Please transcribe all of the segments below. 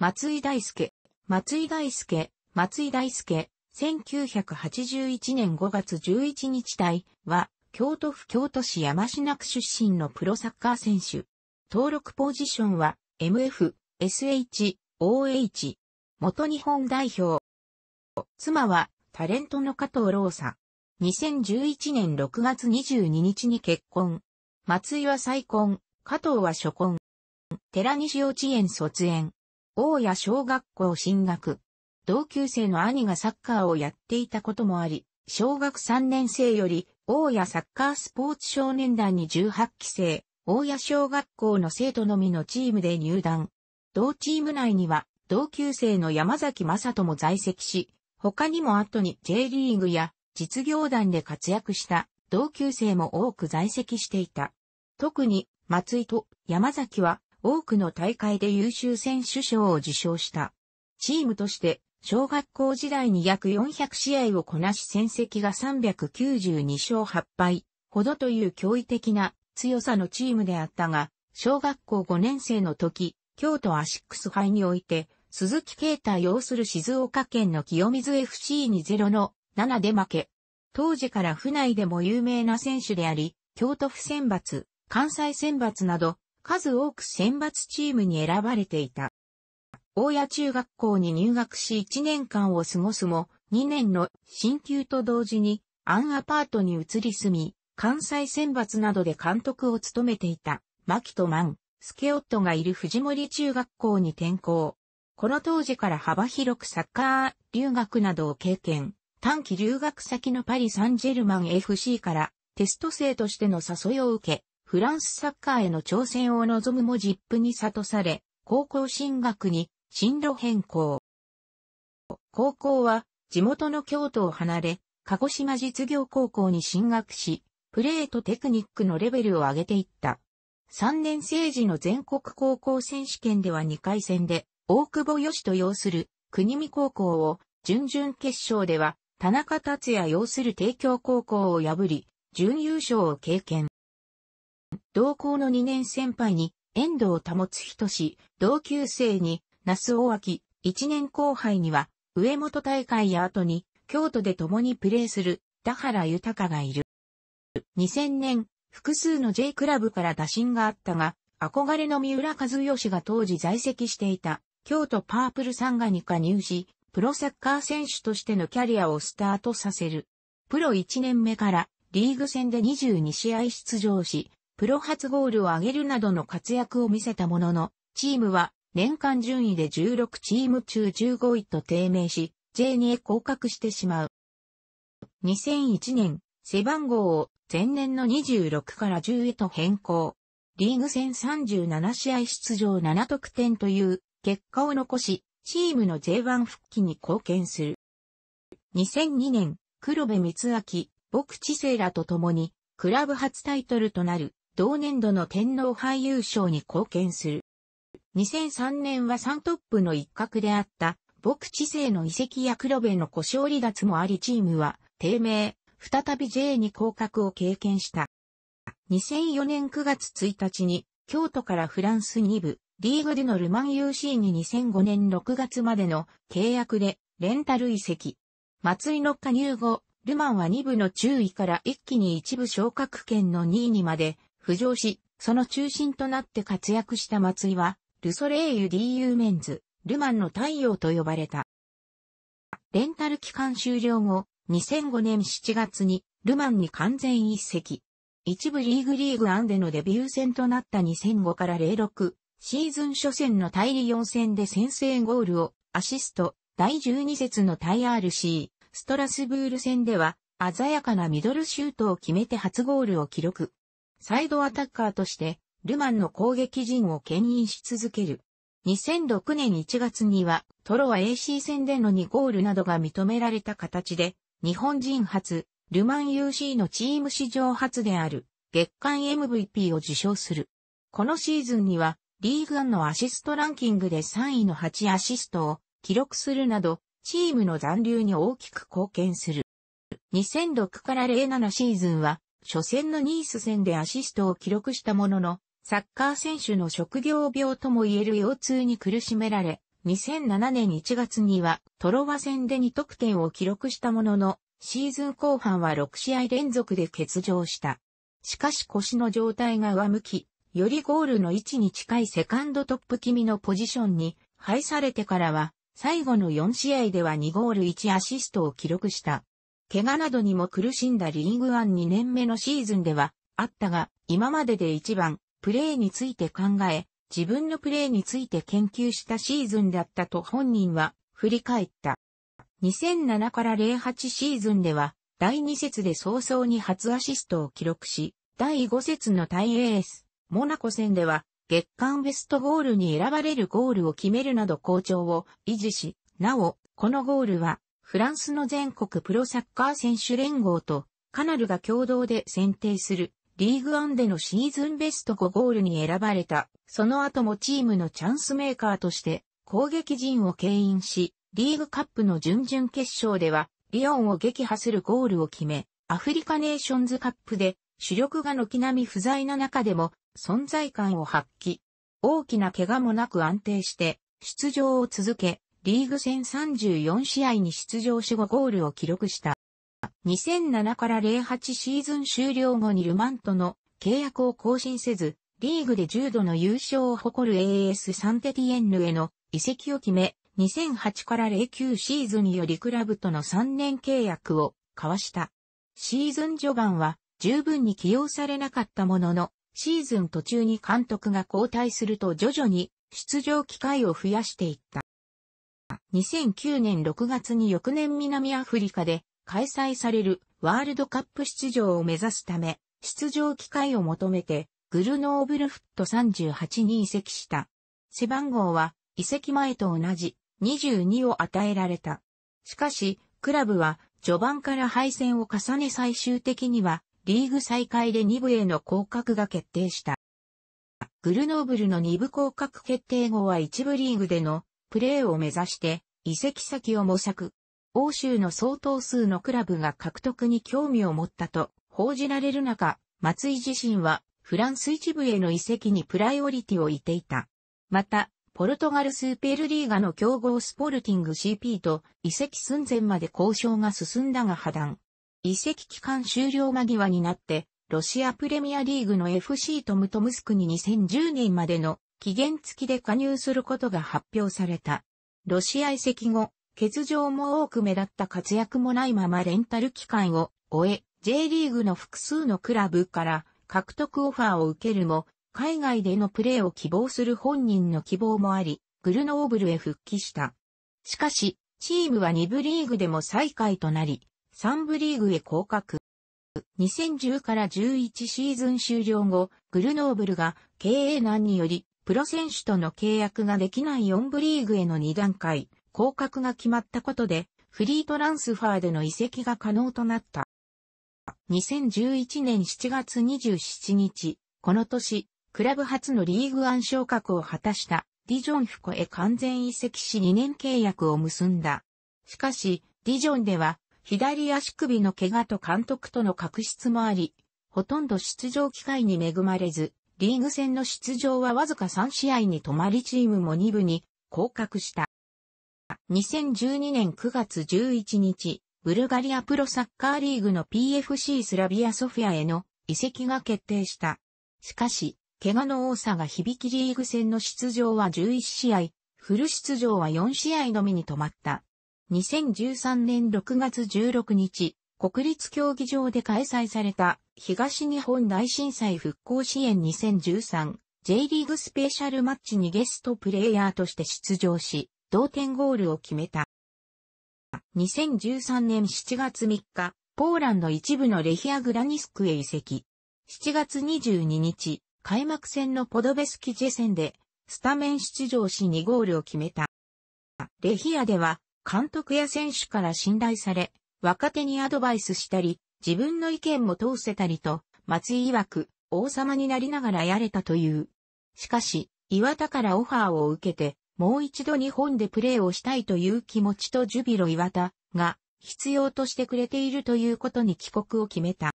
松井大輔、松井大輔、松井大輔、1981年5月11日隊は、京都府京都市山科区出身のプロサッカー選手。登録ポジションは、MF、SH、OH。元日本代表。妻は、タレントの加藤朗さん。2011年6月22日に結婚。松井は再婚、加藤は初婚。寺西幼稚園卒園。大谷小学校進学。同級生の兄がサッカーをやっていたこともあり、小学3年生より、大谷サッカースポーツ少年団に18期生、大谷小学校の生徒のみのチームで入団。同チーム内には、同級生の山崎正人も在籍し、他にも後に J リーグや実業団で活躍した同級生も多く在籍していた。特に松井と山崎は多くの大会で優秀選手賞を受賞した。チームとして、小学校時代に約400試合をこなし戦績が392勝8敗ほどという驚異的な強さのチームであったが、小学校5年生の時、京都アシックス杯において、鈴木啓太擁する静岡県の清水 FC に0の7で負け。当時から府内でも有名な選手であり、京都府選抜、関西選抜など数多く選抜チームに選ばれていた。大谷中学校に入学し1年間を過ごすも、2年の進級と同時に、アンアパートに移り住み、関西選抜などで監督を務めていた、牧とマン、スケオットがいる藤森中学校に転校。この当時から幅広くサッカー留学などを経験、短期留学先のパリ・サンジェルマン FC からテスト生としての誘いを受け、フランスサッカーへの挑戦を望むもジップに諭され、高校進学に進路変更。高校は地元の京都を離れ、鹿児島実業高校に進学し、プレーとテクニックのレベルを上げていった。3年生時の全国高校選手権では2回戦で、大久保義と要する国見高校を、準々決勝では、田中達也要する帝京高校を破り、準優勝を経験。同校の2年先輩に、遠藤保つ人し、同級生に、那須大脇、1年後輩には、上本大会や後に、京都で共にプレーする、田原豊がいる。2000年、複数の J クラブから打診があったが、憧れの三浦和義が当時在籍していた、京都パープルサンガに加入し、プロサッカー選手としてのキャリアをスタートさせる。プロ1年目から、リーグ戦で22試合出場し、プロ初ゴールを挙げるなどの活躍を見せたものの、チームは年間順位で16チーム中15位と低迷し、J2 へ降格してしまう。2001年、背番号を前年の26から10へと変更。リーグ戦37試合出場7得点という結果を残し、チームの J1 復帰に貢献する。2002年、黒部光明、牧知聖らと共に、クラブ初タイトルとなる同年度の天皇俳優賞に貢献する。2003年は3トップの一角であった、牧地勢の遺跡や黒部の故障離脱もありチームは、低迷、再び J に降格を経験した。2004年9月1日に、京都からフランス2部、リーグでのルマン UC に2005年6月までの契約で、レンタル遺跡。松井の加入後、ルマンは2部の中位から一気に一部昇格圏の2位にまで浮上し、その中心となって活躍した松井は、ルソレーユ DU メンズ、ルマンの太陽と呼ばれた。レンタル期間終了後、2005年7月に、ルマンに完全一席。一部リーグリーグアンでのデビュー戦となった2005から06、シーズン初戦の対リ4戦で先制ゴールを、アシスト、第12節の対 RC、ストラスブール戦では、鮮やかなミドルシュートを決めて初ゴールを記録。サイドアタッカーとして、ルマンの攻撃陣を牽引し続ける。2006年1月には、トロは AC 戦での2ゴールなどが認められた形で、日本人初、ルマン UC のチーム史上初である、月間 MVP を受賞する。このシーズンには、リーグンのアシストランキングで3位の8アシストを記録するなど、チームの残留に大きく貢献する。2006から07シーズンは、初戦のニース戦でアシストを記録したものの、サッカー選手の職業病とも言える腰痛に苦しめられ、2007年1月にはトロワ戦で2得点を記録したものの、シーズン後半は6試合連続で欠場した。しかし腰の状態が上向き、よりゴールの位置に近いセカンドトップ気味のポジションに配されてからは、最後の4試合では2ゴール1アシストを記録した。怪我などにも苦しんだリーグワン2年目のシーズンでは、あったが、今までで一番、プレーについて考え、自分のプレーについて研究したシーズンだったと本人は振り返った。2007から08シーズンでは、第2節で早々に初アシストを記録し、第5節のイエース、モナコ戦では、月間ベストゴールに選ばれるゴールを決めるなど好調を維持し、なお、このゴールは、フランスの全国プロサッカー選手連合とカナルが共同で選定するリーグワンでのシーズンベスト5ゴールに選ばれた。その後もチームのチャンスメーカーとして攻撃陣を牽引し、リーグカップの準々決勝ではリオンを撃破するゴールを決め、アフリカネーションズカップで主力が軒並み不在の中でも存在感を発揮。大きな怪我もなく安定して出場を続け、リーグ戦34試合に出場し5ゴールを記録した。2007から08シーズン終了後にルマンとの契約を更新せず、リーグで重度の優勝を誇る AS サンテティエンヌへの移籍を決め、2008から09シーズンよりクラブとの3年契約を交わした。シーズン序盤は十分に起用されなかったものの、シーズン途中に監督が交代すると徐々に出場機会を増やしていった。2009年6月に翌年南アフリカで開催されるワールドカップ出場を目指すため、出場機会を求めて、グルノーブルフット38に移籍した。背番号は移籍前と同じ22を与えられた。しかし、クラブは序盤から敗戦を重ね最終的にはリーグ再開で2部への降格が決定した。グルノーブルの2部降格決定後は1部リーグでのプレーを目指して移籍先を模索。欧州の相当数のクラブが獲得に興味を持ったと報じられる中、松井自身はフランス一部への移籍にプライオリティを置いていた。また、ポルトガルスーペルリーガの競合スポルティング CP と移籍寸前まで交渉が進んだが破談。移籍期間終了間際になって、ロシアプレミアリーグの FC トムトムスクに2010年までの期限付きで加入することが発表された。ロシア移籍後、欠場も多く目立った活躍もないままレンタル期間を終え、J リーグの複数のクラブから獲得オファーを受けるも、海外でのプレーを希望する本人の希望もあり、グルノーブルへ復帰した。しかし、チームは2部リーグでも最下位となり、3部リーグへ降格。2010から11シーズン終了後、グルノーブルが経営難によりプロ選手との契約ができない4部リーグへの2段階、降格が決まったことで、フリートランスファーでの移籍が可能となった。2011年7月27日、この年、クラブ初のリーグ暗昇格を果たしたディジョンフコへ完全移籍し2年契約を結んだ。しかし、ディジョンでは左足首の怪我と監督との確執もあり、ほとんど出場機会に恵まれず、リーグ戦の出場はわずか3試合に止まりチームも2部に降格した。2012年9月11日、ブルガリアプロサッカーリーグの PFC スラビアソフィアへの移籍が決定した。しかし、怪我の多さが響きリーグ戦の出場は11試合、フル出場は4試合のみに止まった。2013年6月16日、国立競技場で開催された東日本大震災復興支援 2013J リーグスペシャルマッチにゲストプレイヤーとして出場し、同点ゴールを決めた。2013年7月3日、ポーランド一部のレヒアグラニスクへ移籍。7月22日、開幕戦のポドベスキジェ戦で、スタメン出場し2ゴールを決めた。レヒアでは、監督や選手から信頼され、若手にアドバイスしたり、自分の意見も通せたりと、松井曰く、王様になりながらやれたという。しかし、岩田からオファーを受けて、もう一度日本でプレーをしたいという気持ちとジュビロ岩田が必要としてくれているということに帰国を決めた。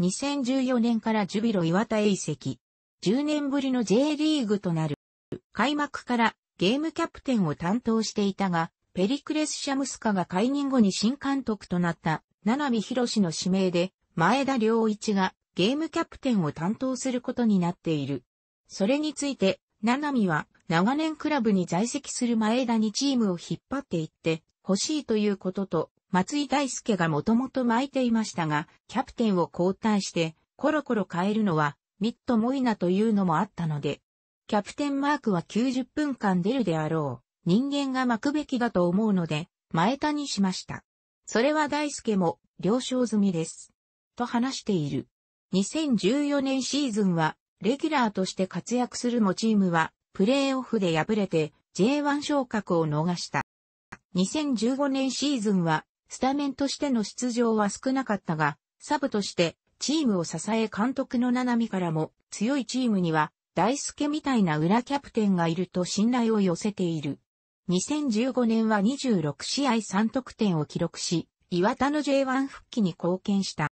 2014年からジュビロ岩田へ移籍。10年ぶりの J リーグとなる。開幕からゲームキャプテンを担当していたが、ペリクレス・シャムスカが解任後に新監督となった七海博士の指名で、前田良一がゲームキャプテンを担当することになっている。それについて、七海は長年クラブに在籍する前田にチームを引っ張っていって欲しいということと、松井大輔がもともと巻いていましたが、キャプテンを交代してコロコロ変えるのはミットモイナというのもあったので、キャプテンマークは90分間出るであろう。人間が巻くべきだと思うので、前田にしました。それは大輔も了承済みです。と話している。2014年シーズンは、レギュラーとして活躍するもチームは、プレーオフで敗れて、J1 昇格を逃した。2015年シーズンは、スタメンとしての出場は少なかったが、サブとして、チームを支え監督の七海からも、強いチームには、大輔みたいな裏キャプテンがいると信頼を寄せている。2015年は26試合3得点を記録し、岩田の J1 復帰に貢献した。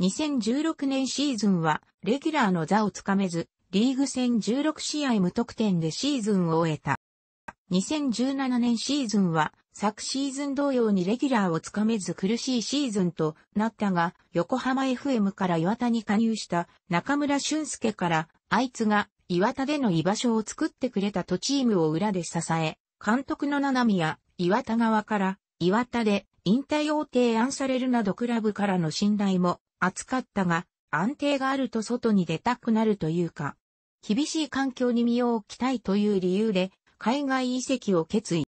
2016年シーズンは、レギュラーの座をつかめず、リーグ戦16試合無得点でシーズンを終えた。2017年シーズンは、昨シーズン同様にレギュラーをつかめず苦しいシーズンとなったが、横浜 FM から岩田に加入した中村俊介から、あいつが岩田での居場所を作ってくれたとチームを裏で支え、監督の七宮、岩田側から、岩田で引退を提案されるなどクラブからの信頼も厚かったが、安定があると外に出たくなるというか、厳しい環境に身を置きたいという理由で、海外移籍を決意。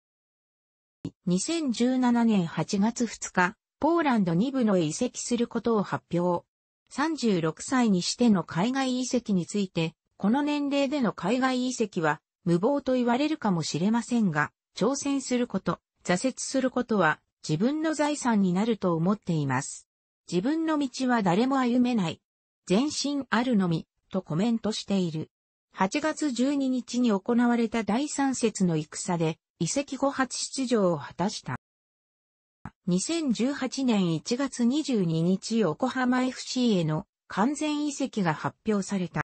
2017年8月2日、ポーランド2部の移籍することを発表。36歳にしての海外移籍について、この年齢での海外移籍は無謀と言われるかもしれませんが、挑戦すること、挫折することは自分の財産になると思っています。自分の道は誰も歩めない。全身あるのみ、とコメントしている。8月12日に行われた第三節の戦で、遺跡後初出場を果たした。2018年1月22日横浜 FC への完全移籍が発表された。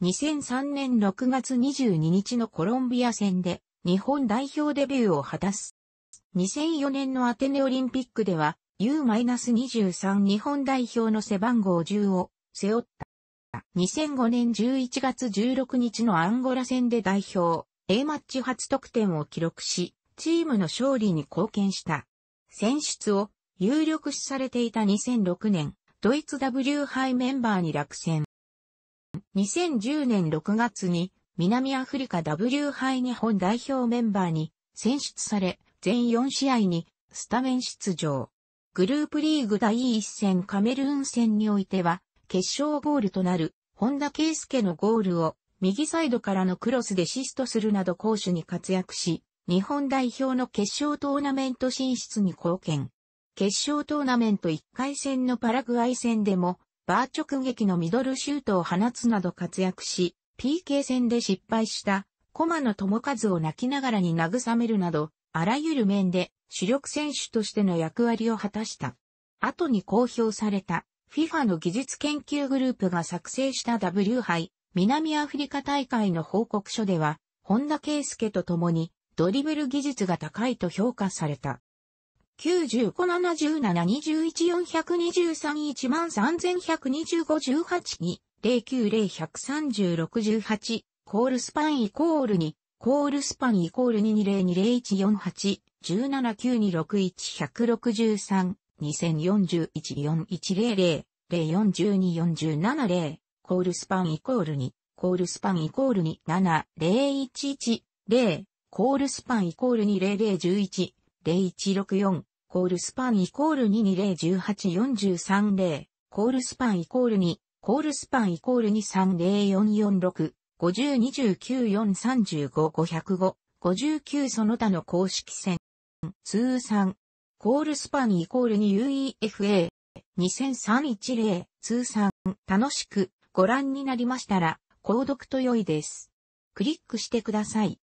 2003年6月22日のコロンビア戦で日本代表デビューを果たす。2004年のアテネオリンピックでは U-23 日本代表の背番号10を背負った。2005年11月16日のアンゴラ戦で代表 A マッチ初得点を記録し、チームの勝利に貢献した。選出を有力視されていた2006年、ドイツ W 杯メンバーに落選。2010年6月に南アフリカ W 杯日本代表メンバーに選出され、全4試合にスタメン出場。グループリーグ第1戦カメルーン戦においては、決勝ゴールとなる本田圭介のゴールを右サイドからのクロスでシストするなど攻守に活躍し、日本代表の決勝トーナメント進出に貢献。決勝トーナメント1回戦のパラグアイ戦でもバー直撃のミドルシュートを放つなど活躍し、PK 戦で失敗した駒野友和を泣きながらに慰めるなど、あらゆる面で主力選手としての役割を果たした。後に公表された FIFA の技術研究グループが作成した W 杯南アフリカ大会の報告書では、本田圭介と共にドリブル技術が高いと評価された。9 5 7 7 2 1 7 2 1 4 2 1 3 1 3 1 3 1 2 5 1 8 2 0 9 0 1 3 6 1 8コールスパンイコール2、コールスパンイコール22020148179261163。1 2041 4100 041247コールスパンイコール2、コールスパンイコール2701110コールスパンイコール200110164コールスパンイコール2 2 0 1 8 4 3 0コールスパンイコール2、コールスパンイコール230446、5029435505、59その他の公式戦。通算。コールスパンイコール 2UEFA。20310通算楽しくご覧になりましたら購読と良いです。クリックしてください。